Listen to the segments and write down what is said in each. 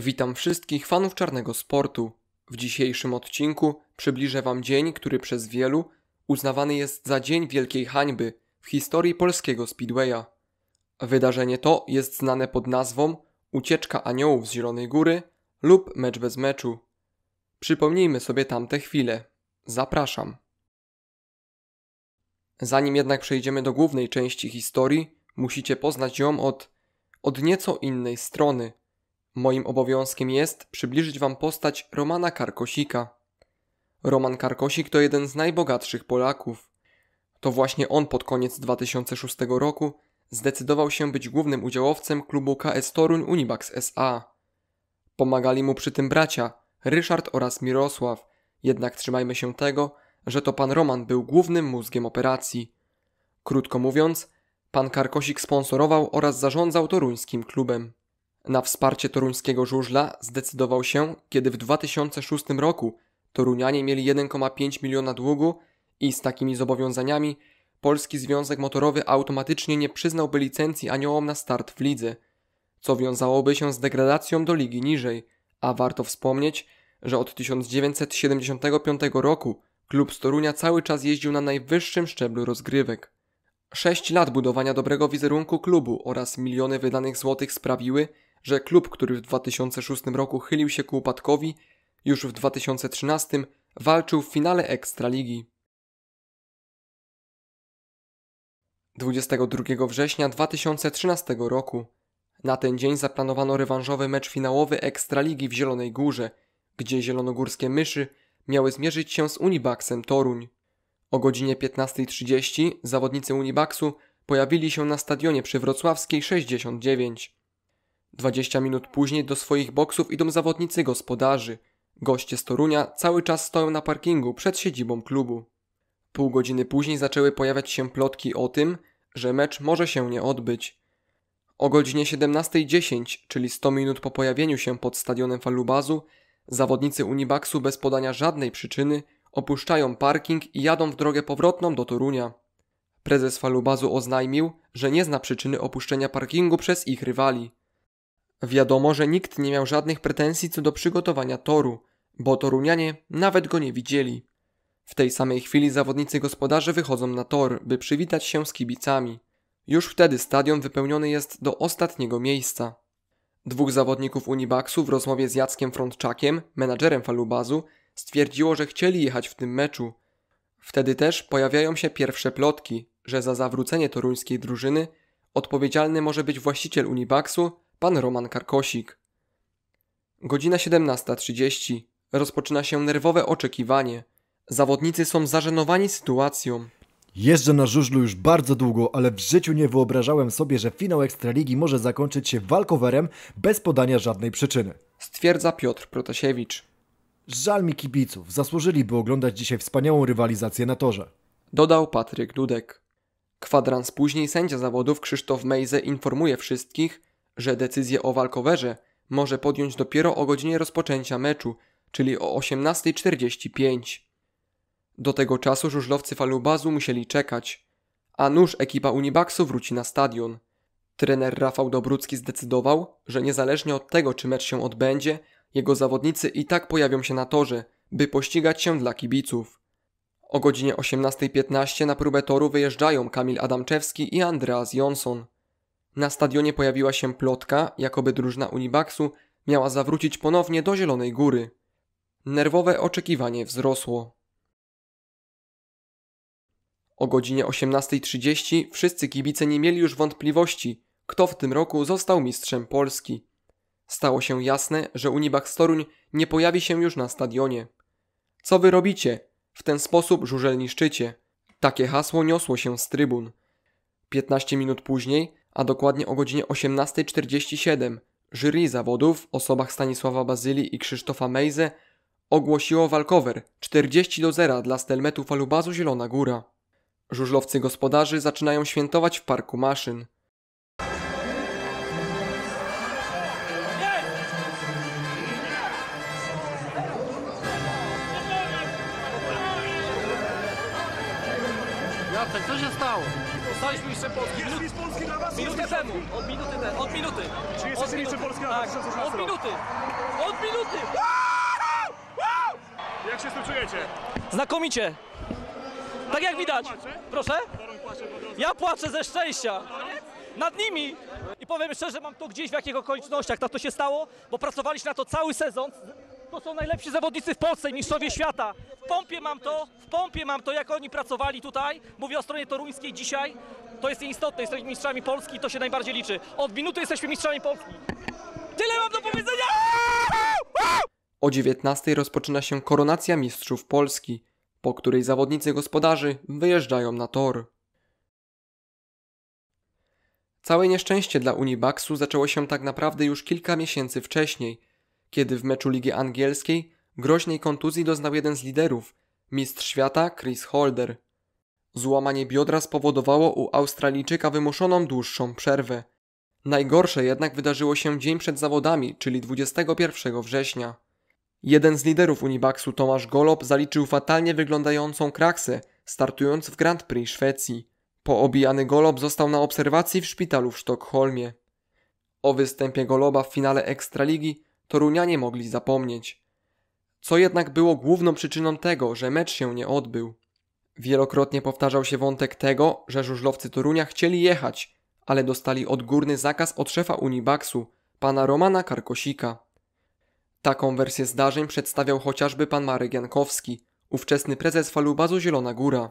Witam wszystkich fanów czarnego sportu. W dzisiejszym odcinku przybliżę Wam dzień, który przez wielu uznawany jest za dzień wielkiej hańby w historii polskiego speedwaya. Wydarzenie to jest znane pod nazwą Ucieczka Aniołów z Zielonej Góry lub Mecz bez meczu. Przypomnijmy sobie tamte chwile. Zapraszam. Zanim jednak przejdziemy do głównej części historii, musicie poznać ją od, od nieco innej strony – Moim obowiązkiem jest przybliżyć Wam postać Romana Karkosika. Roman Karkosik to jeden z najbogatszych Polaków. To właśnie on pod koniec 2006 roku zdecydował się być głównym udziałowcem klubu KS Toruń Unibax SA. Pomagali mu przy tym bracia, Ryszard oraz Mirosław, jednak trzymajmy się tego, że to pan Roman był głównym mózgiem operacji. Krótko mówiąc, pan Karkosik sponsorował oraz zarządzał toruńskim klubem. Na wsparcie toruńskiego żużla zdecydował się, kiedy w 2006 roku Torunianie mieli 1,5 miliona długu i z takimi zobowiązaniami Polski Związek Motorowy automatycznie nie przyznałby licencji aniołom na start w lidze, co wiązałoby się z degradacją do ligi niżej, a warto wspomnieć, że od 1975 roku klub z Torunia cały czas jeździł na najwyższym szczeblu rozgrywek. Sześć lat budowania dobrego wizerunku klubu oraz miliony wydanych złotych sprawiły, że klub, który w 2006 roku chylił się ku upadkowi, już w 2013 walczył w finale Ekstraligi. 22 września 2013 roku na ten dzień zaplanowano rewanżowy mecz finałowy Ekstraligi w Zielonej Górze, gdzie zielonogórskie myszy miały zmierzyć się z Unibaksem Toruń. O godzinie 15.30 zawodnicy Unibaksu pojawili się na stadionie przy Wrocławskiej 69. 20 minut później do swoich boksów idą zawodnicy gospodarzy. Goście z Torunia cały czas stoją na parkingu przed siedzibą klubu. Pół godziny później zaczęły pojawiać się plotki o tym, że mecz może się nie odbyć. O godzinie 17.10, czyli 100 minut po pojawieniu się pod stadionem Falubazu, zawodnicy Unibaksu bez podania żadnej przyczyny opuszczają parking i jadą w drogę powrotną do Torunia. Prezes Falubazu oznajmił, że nie zna przyczyny opuszczenia parkingu przez ich rywali. Wiadomo, że nikt nie miał żadnych pretensji co do przygotowania toru, bo Torunianie nawet go nie widzieli. W tej samej chwili zawodnicy gospodarzy wychodzą na tor, by przywitać się z kibicami. Już wtedy stadion wypełniony jest do ostatniego miejsca. Dwóch zawodników Unibaxu w rozmowie z Jackiem Frontczakiem, menadżerem Falubazu, stwierdziło, że chcieli jechać w tym meczu. Wtedy też pojawiają się pierwsze plotki, że za zawrócenie toruńskiej drużyny odpowiedzialny może być właściciel Unibaxu pan Roman Karkosik. Godzina 17.30. Rozpoczyna się nerwowe oczekiwanie. Zawodnicy są zażenowani sytuacją. Jeżdżę na żużlu już bardzo długo, ale w życiu nie wyobrażałem sobie, że finał Ekstraligi może zakończyć się walkowerem bez podania żadnej przyczyny. Stwierdza Piotr Protasiewicz. Żal mi kibiców, zasłużyliby oglądać dzisiaj wspaniałą rywalizację na torze. Dodał Patryk Dudek. Kwadrans później sędzia zawodów Krzysztof Mejze informuje wszystkich, że decyzję o walkowerze może podjąć dopiero o godzinie rozpoczęcia meczu, czyli o 18.45. Do tego czasu żużlowcy falubazu musieli czekać, a nuż ekipa Unibaksu wróci na stadion. Trener Rafał Dobrucki zdecydował, że niezależnie od tego, czy mecz się odbędzie, jego zawodnicy i tak pojawią się na torze, by pościgać się dla kibiców. O godzinie 18.15 na próbę toru wyjeżdżają Kamil Adamczewski i Andreas Jonsson. Na stadionie pojawiła się plotka, jakoby drużyna Unibaksu miała zawrócić ponownie do Zielonej Góry. Nerwowe oczekiwanie wzrosło. O godzinie 18.30 wszyscy kibice nie mieli już wątpliwości, kto w tym roku został mistrzem Polski. Stało się jasne, że Unibak Storuń nie pojawi się już na stadionie. Co wy robicie? W ten sposób żurzel niszczycie. Takie hasło niosło się z trybun. 15 minut później a dokładnie o godzinie 18.47 jury zawodów w osobach Stanisława Bazylii i Krzysztofa Mejze ogłosiło walkover 40 do 0 dla Stelmetu Falubazu Zielona Góra. Żużlowcy gospodarzy zaczynają świętować w Parku Maszyn. Jacek, co się stało? Zostaliśmy jeszcze Polski. Jest Minut... Polski dla was! Minutę temu! Od minuty te, od minuty! Czy jest jeszcze Mistrz Polski tak. Od minuty! Od minuty! Jak się z tym czujecie? Znakomicie! Tak jak widać. Proszę? Ja płaczę ze szczęścia. Nad nimi! I powiem szczerze, mam to gdzieś w jakich okolicznościach. Tak to się stało, bo pracowaliśmy na to cały sezon. To są najlepsi zawodnicy w Polsce, mistrzowie świata. W pompie mam to, w pompie mam to, jak oni pracowali tutaj. Mówię o stronie toruńskiej dzisiaj. To jest nieistotne, jesteśmy mistrzami Polski i to się najbardziej liczy. Od minuty jesteśmy mistrzami Polski. Tyle mam do powiedzenia! O 19 rozpoczyna się koronacja mistrzów Polski, po której zawodnicy gospodarzy wyjeżdżają na tor. Całe nieszczęście dla Unibaksu zaczęło się tak naprawdę już kilka miesięcy wcześniej – kiedy w meczu Ligi Angielskiej groźnej kontuzji doznał jeden z liderów, mistrz świata Chris Holder. Złamanie biodra spowodowało u Australijczyka wymuszoną dłuższą przerwę. Najgorsze jednak wydarzyło się dzień przed zawodami, czyli 21 września. Jeden z liderów Unibaxu, Tomasz Golob, zaliczył fatalnie wyglądającą kraksę, startując w Grand Prix Szwecji. Poobijany Golob został na obserwacji w szpitalu w Sztokholmie. O występie Goloba w finale Ekstraligi Torunianie mogli zapomnieć. Co jednak było główną przyczyną tego, że mecz się nie odbył? Wielokrotnie powtarzał się wątek tego, że żużlowcy Torunia chcieli jechać, ale dostali odgórny zakaz od szefa Unibaksu, pana Romana Karkosika. Taką wersję zdarzeń przedstawiał chociażby pan Marek Jankowski, ówczesny prezes falubazu Zielona Góra.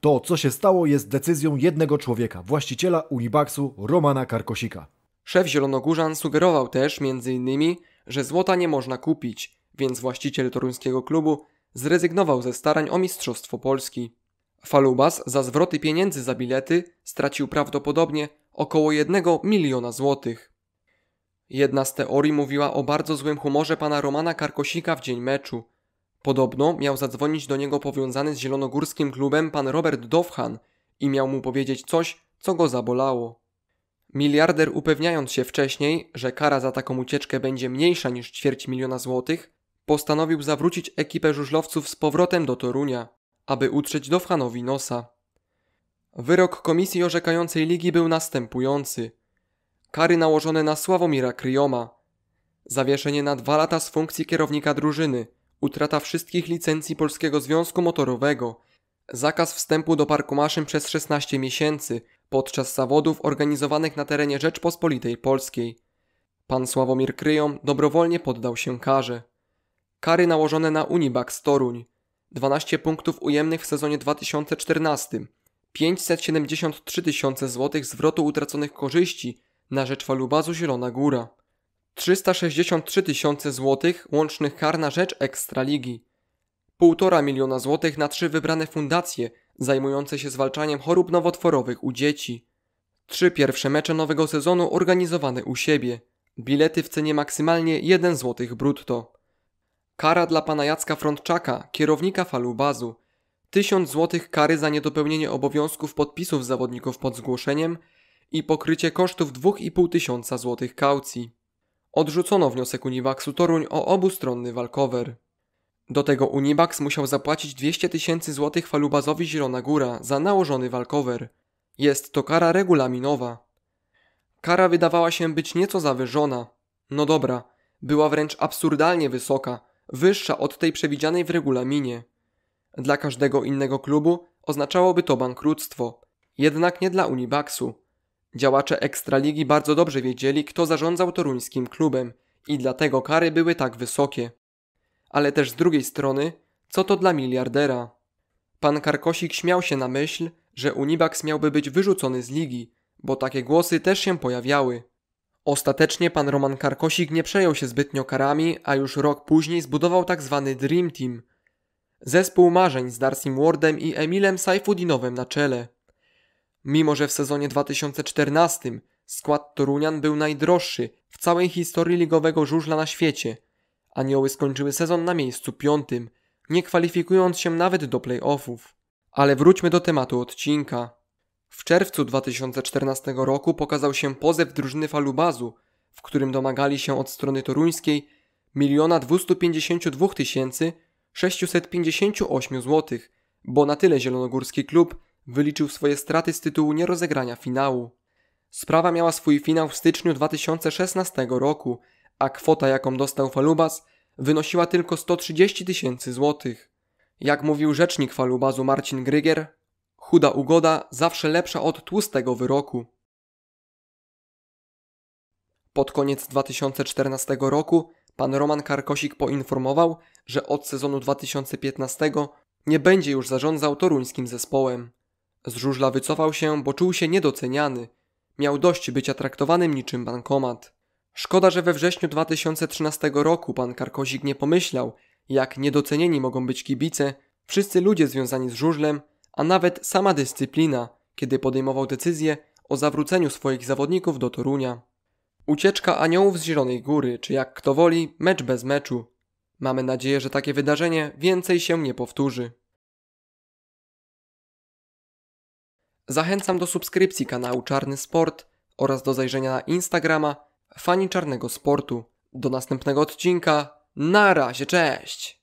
To, co się stało, jest decyzją jednego człowieka, właściciela Unibaksu Romana Karkosika. Szef Zielonogórzan sugerował też, między innymi, że złota nie można kupić, więc właściciel toruńskiego klubu zrezygnował ze starań o Mistrzostwo Polski. Falubas za zwroty pieniędzy za bilety stracił prawdopodobnie około 1 miliona złotych. Jedna z teorii mówiła o bardzo złym humorze pana Romana Karkosika w dzień meczu. Podobno miał zadzwonić do niego powiązany z zielonogórskim klubem pan Robert Dowhan i miał mu powiedzieć coś, co go zabolało. Miliarder upewniając się wcześniej, że kara za taką ucieczkę będzie mniejsza niż ćwierć miliona złotych, postanowił zawrócić ekipę żużlowców z powrotem do Torunia, aby utrzeć Dofhanowi nosa. Wyrok komisji orzekającej ligi był następujący. Kary nałożone na Sławomira Kryjoma. Zawieszenie na dwa lata z funkcji kierownika drużyny, utrata wszystkich licencji Polskiego Związku Motorowego, zakaz wstępu do parku maszyn przez 16 miesięcy – podczas zawodów organizowanych na terenie Rzeczpospolitej Polskiej. Pan Sławomir Kryją dobrowolnie poddał się karze. Kary nałożone na Unibak z Toruń. 12 punktów ujemnych w sezonie 2014, 573 tysiące złotych zwrotu utraconych korzyści na rzecz Falubazu Zielona Góra, 363 tysiące złotych łącznych kar na rzecz Ekstraligi, 1,5 miliona złotych na trzy wybrane fundacje zajmujące się zwalczaniem chorób nowotworowych u dzieci. Trzy pierwsze mecze nowego sezonu organizowane u siebie. Bilety w cenie maksymalnie 1 zł brutto. Kara dla pana Jacka Frontczaka, kierownika falubazu. 1000 zł kary za niedopełnienie obowiązków podpisów zawodników pod zgłoszeniem i pokrycie kosztów 2500 zł kaucji. Odrzucono wniosek Uniwaksu Toruń o obustronny walkover. Do tego Unibax musiał zapłacić 200 tysięcy złotych falubazowi Zielona Góra za nałożony walkover. Jest to kara regulaminowa. Kara wydawała się być nieco zawyżona. No dobra, była wręcz absurdalnie wysoka, wyższa od tej przewidzianej w regulaminie. Dla każdego innego klubu oznaczałoby to bankructwo. Jednak nie dla Unibaxu. Działacze Ekstraligi bardzo dobrze wiedzieli, kto zarządzał toruńskim klubem i dlatego kary były tak wysokie ale też z drugiej strony, co to dla miliardera? Pan Karkosik śmiał się na myśl, że Unibax miałby być wyrzucony z ligi, bo takie głosy też się pojawiały. Ostatecznie pan Roman Karkosik nie przejął się zbytnio karami, a już rok później zbudował tak zwany Dream Team. Zespół marzeń z Darcym Wardem i Emilem Saifudinowem na czele. Mimo, że w sezonie 2014 skład Torunian był najdroższy w całej historii ligowego żużla na świecie – Anioły skończyły sezon na miejscu piątym, nie kwalifikując się nawet do playoffów. Ale wróćmy do tematu odcinka. W czerwcu 2014 roku pokazał się pozew drużyny Falubazu, w którym domagali się od strony toruńskiej 1 252 658 zł, bo na tyle zielonogórski klub wyliczył swoje straty z tytułu nierozegrania finału. Sprawa miała swój finał w styczniu 2016 roku, a kwota jaką dostał Falubas wynosiła tylko 130 tysięcy złotych. Jak mówił rzecznik Falubazu Marcin Grygier, chuda ugoda zawsze lepsza od tłustego wyroku. Pod koniec 2014 roku pan Roman Karkosik poinformował, że od sezonu 2015 nie będzie już zarządzał toruńskim zespołem. Z żużla wycofał się, bo czuł się niedoceniany. Miał dość bycia traktowanym niczym bankomat. Szkoda, że we wrześniu 2013 roku pan Karkozik nie pomyślał, jak niedocenieni mogą być kibice, wszyscy ludzie związani z żużlem, a nawet sama dyscyplina, kiedy podejmował decyzję o zawróceniu swoich zawodników do Torunia. Ucieczka aniołów z Zielonej Góry, czy jak kto woli, mecz bez meczu. Mamy nadzieję, że takie wydarzenie więcej się nie powtórzy. Zachęcam do subskrypcji kanału Czarny Sport oraz do zajrzenia na Instagrama fani czarnego sportu. Do następnego odcinka. Na razie, cześć!